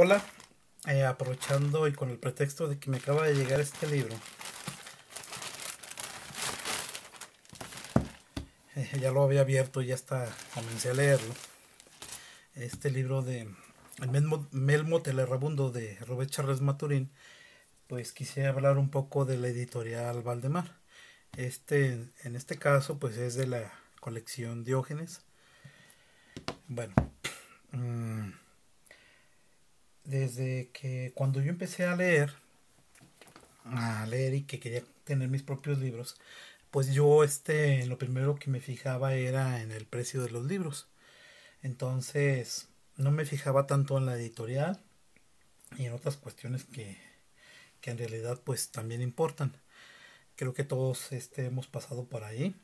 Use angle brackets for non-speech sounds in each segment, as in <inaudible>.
Hola, eh, aprovechando y con el pretexto de que me acaba de llegar este libro. Eh, ya lo había abierto, ya está, comencé a leerlo. Este libro de Melmo, Telerrabundo de Robert Charles Maturín, pues quise hablar un poco de la editorial Valdemar. Este, en este caso, pues es de la colección Diógenes. Bueno. Mm, desde que cuando yo empecé a leer, a leer y que quería tener mis propios libros, pues yo este, lo primero que me fijaba era en el precio de los libros. Entonces, no me fijaba tanto en la editorial y en otras cuestiones que, que en realidad pues también importan. Creo que todos este, hemos pasado por ahí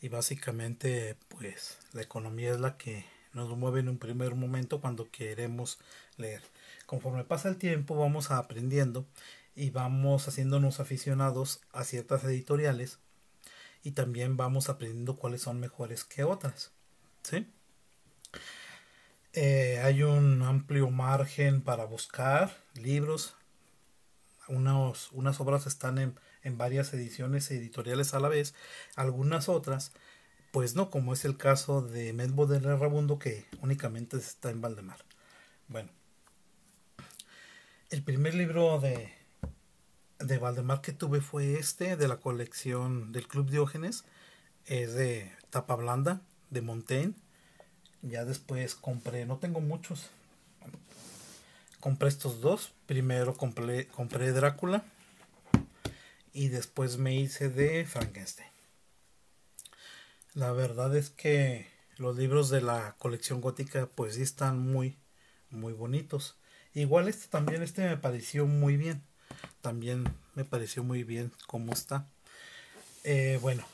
y básicamente pues la economía es la que nos mueve en un primer momento cuando queremos leer. Conforme pasa el tiempo vamos aprendiendo y vamos haciéndonos aficionados a ciertas editoriales y también vamos aprendiendo cuáles son mejores que otras. ¿sí? Eh, hay un amplio margen para buscar libros. unas obras están en, en varias ediciones editoriales a la vez, algunas otras pues no, como es el caso de Medbo del Rabundo que únicamente está en Valdemar. Bueno, el primer libro de, de Valdemar que tuve fue este, de la colección del Club Diógenes, es de tapa blanda, de Montaigne. Ya después compré, no tengo muchos, compré estos dos. Primero compré Drácula y después me hice de Frankenstein. La verdad es que los libros de la colección gótica pues sí están muy, muy bonitos. Igual este también, este me pareció muy bien. También me pareció muy bien cómo está. Eh, bueno,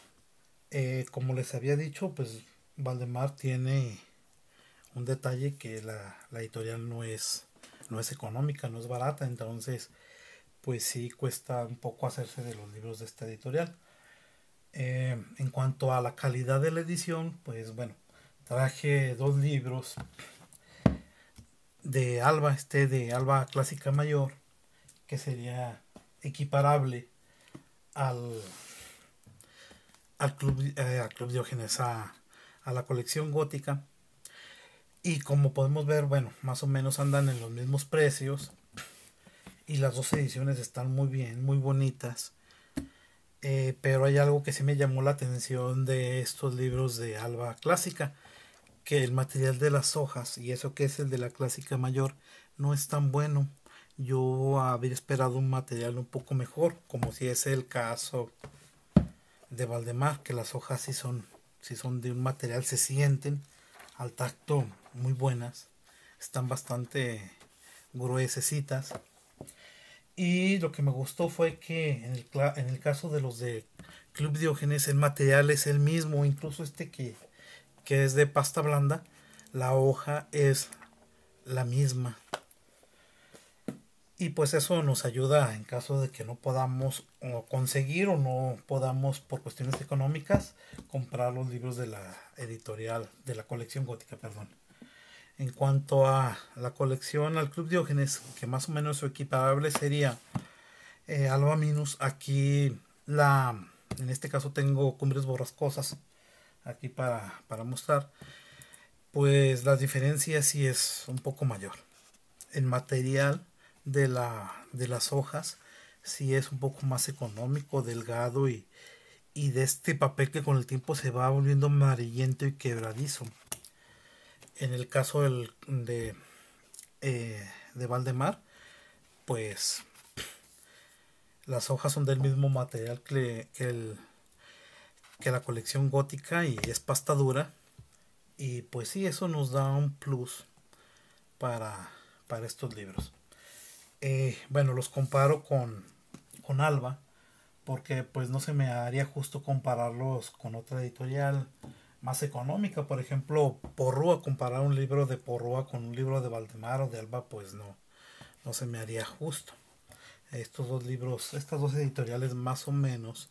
eh, como les había dicho, pues Valdemar tiene un detalle que la, la, editorial no es, no es económica, no es barata. Entonces, pues sí cuesta un poco hacerse de los libros de esta editorial. Eh, en cuanto a la calidad de la edición, pues bueno, traje dos libros de Alba, este de Alba Clásica Mayor, que sería equiparable al, al Club, eh, Diógenes, a la colección gótica. Y como podemos ver, bueno, más o menos andan en los mismos precios. Y las dos ediciones están muy bien, muy bonitas. Eh, pero hay algo que sí me llamó la atención de estos libros de Alba Clásica, que el material de las hojas, y eso que es el de la Clásica Mayor, no es tan bueno. Yo habría esperado un material un poco mejor, como si es el caso de Valdemar, que las hojas sí son, son de un material, se sienten al tacto muy buenas, están bastante gruesecitas y lo que me gustó fue que en el, en el caso de los de Club Diógenes, el material es el mismo, incluso este que, que es de pasta blanda, la hoja es la misma. Y pues eso nos ayuda en caso de que no podamos conseguir o no podamos por cuestiones económicas comprar los libros de la editorial, de la colección gótica, perdón. En cuanto a la colección al Club Diógenes, que más o menos su equipable sería eh, Alba Minus, aquí la, en este caso tengo Cumbres Borrascosas, aquí para, mostrar, pues la diferencia sí es un poco mayor. El material de, la, de las hojas sí es un poco más económico, delgado y, y de este papel que con el tiempo se va volviendo amarillento y quebradizo. En el caso eh, de, Valdemar, pues las hojas son del mismo material que, la colección gótica y es pasta dura. Y pues sí, eso nos da un plus para, estos libros. Eh, bueno, los comparo con, con Alba porque pues no se me haría justo compararlos con otra editorial más económica. Por ejemplo, Porrúa, comparar un libro de Porrúa con un libro de Valdemar o de Alba, pues no, no se me haría justo. Estos dos libros, estas dos editoriales más o menos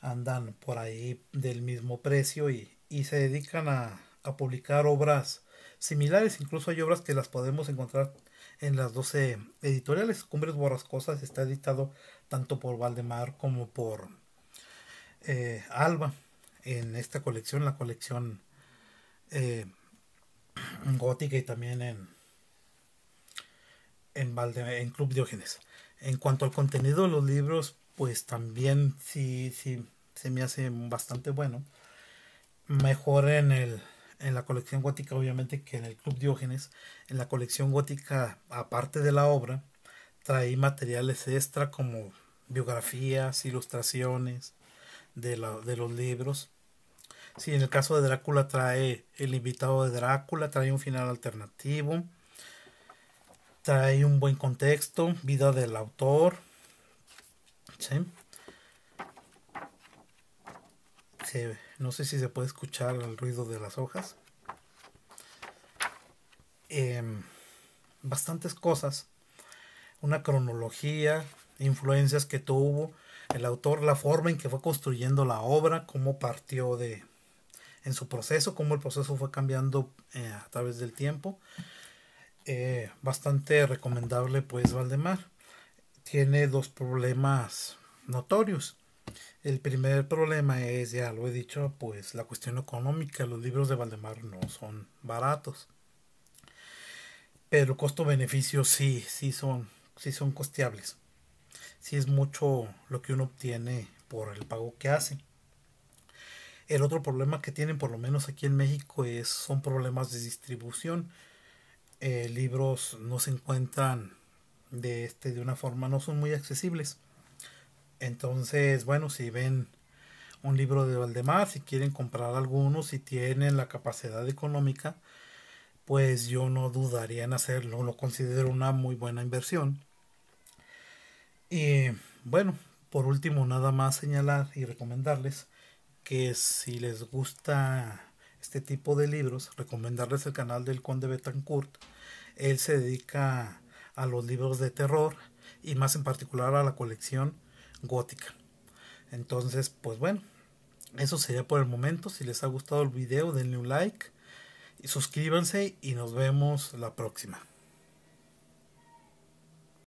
andan por ahí del mismo precio y, se dedican a, publicar obras similares. Incluso hay obras que las podemos encontrar en las 12 editoriales. Cumbres Borrascosas está editado tanto por Valdemar como por eh, Alba en esta colección, la colección eh, <clears throat> gótica y también en, en, en Club Diógenes. En cuanto al contenido de los libros, pues también sí, sí se me hace bastante bueno. Mejor en, en la colección gótica, obviamente, que en el Club Diógenes. En la colección gótica, aparte de la obra, traí materiales extra como biografías, ilustraciones, de, los libros. Si en el caso de Drácula trae el invitado de Drácula, trae un final alternativo, trae un buen contexto, vida del autor. ¿sí? no sé si se puede escuchar el ruido de las hojas. Em, bastantes cosas. Una cronología, influencias que tuvo el autor, la forma en que fue construyendo la obra, cómo partió de en su proceso, cómo el proceso fue cambiando eh, a través del tiempo. Eh, bastante recomendable pues Valdemar. Tiene dos problemas notorios. El primer problema es, ya lo he dicho, pues la cuestión económica. Los libros de Valdemar no son baratos. Pero costo-beneficio sí, sí son, sí son costeables si es mucho lo que uno obtiene por el pago que hace. El otro problema que tienen, por lo menos aquí en México, es, son problemas de distribución. Eh, libros no se encuentran de, este, de una forma, no son muy accesibles. Entonces, bueno, si ven un libro de Valdemar, si quieren comprar alguno, si tienen la capacidad económica, pues yo no dudaría en hacerlo, lo considero una muy buena inversión. Y eh, bueno, por último, nada más señalar y recomendarles que si les gusta este tipo de libros, recomendarles el canal del Conde Betancourt. Él se dedica a los libros de terror y más en particular a la colección gótica. Entonces, pues bueno, eso sería por el momento. Si les ha gustado el video, denle un like, y suscríbanse y nos vemos la próxima.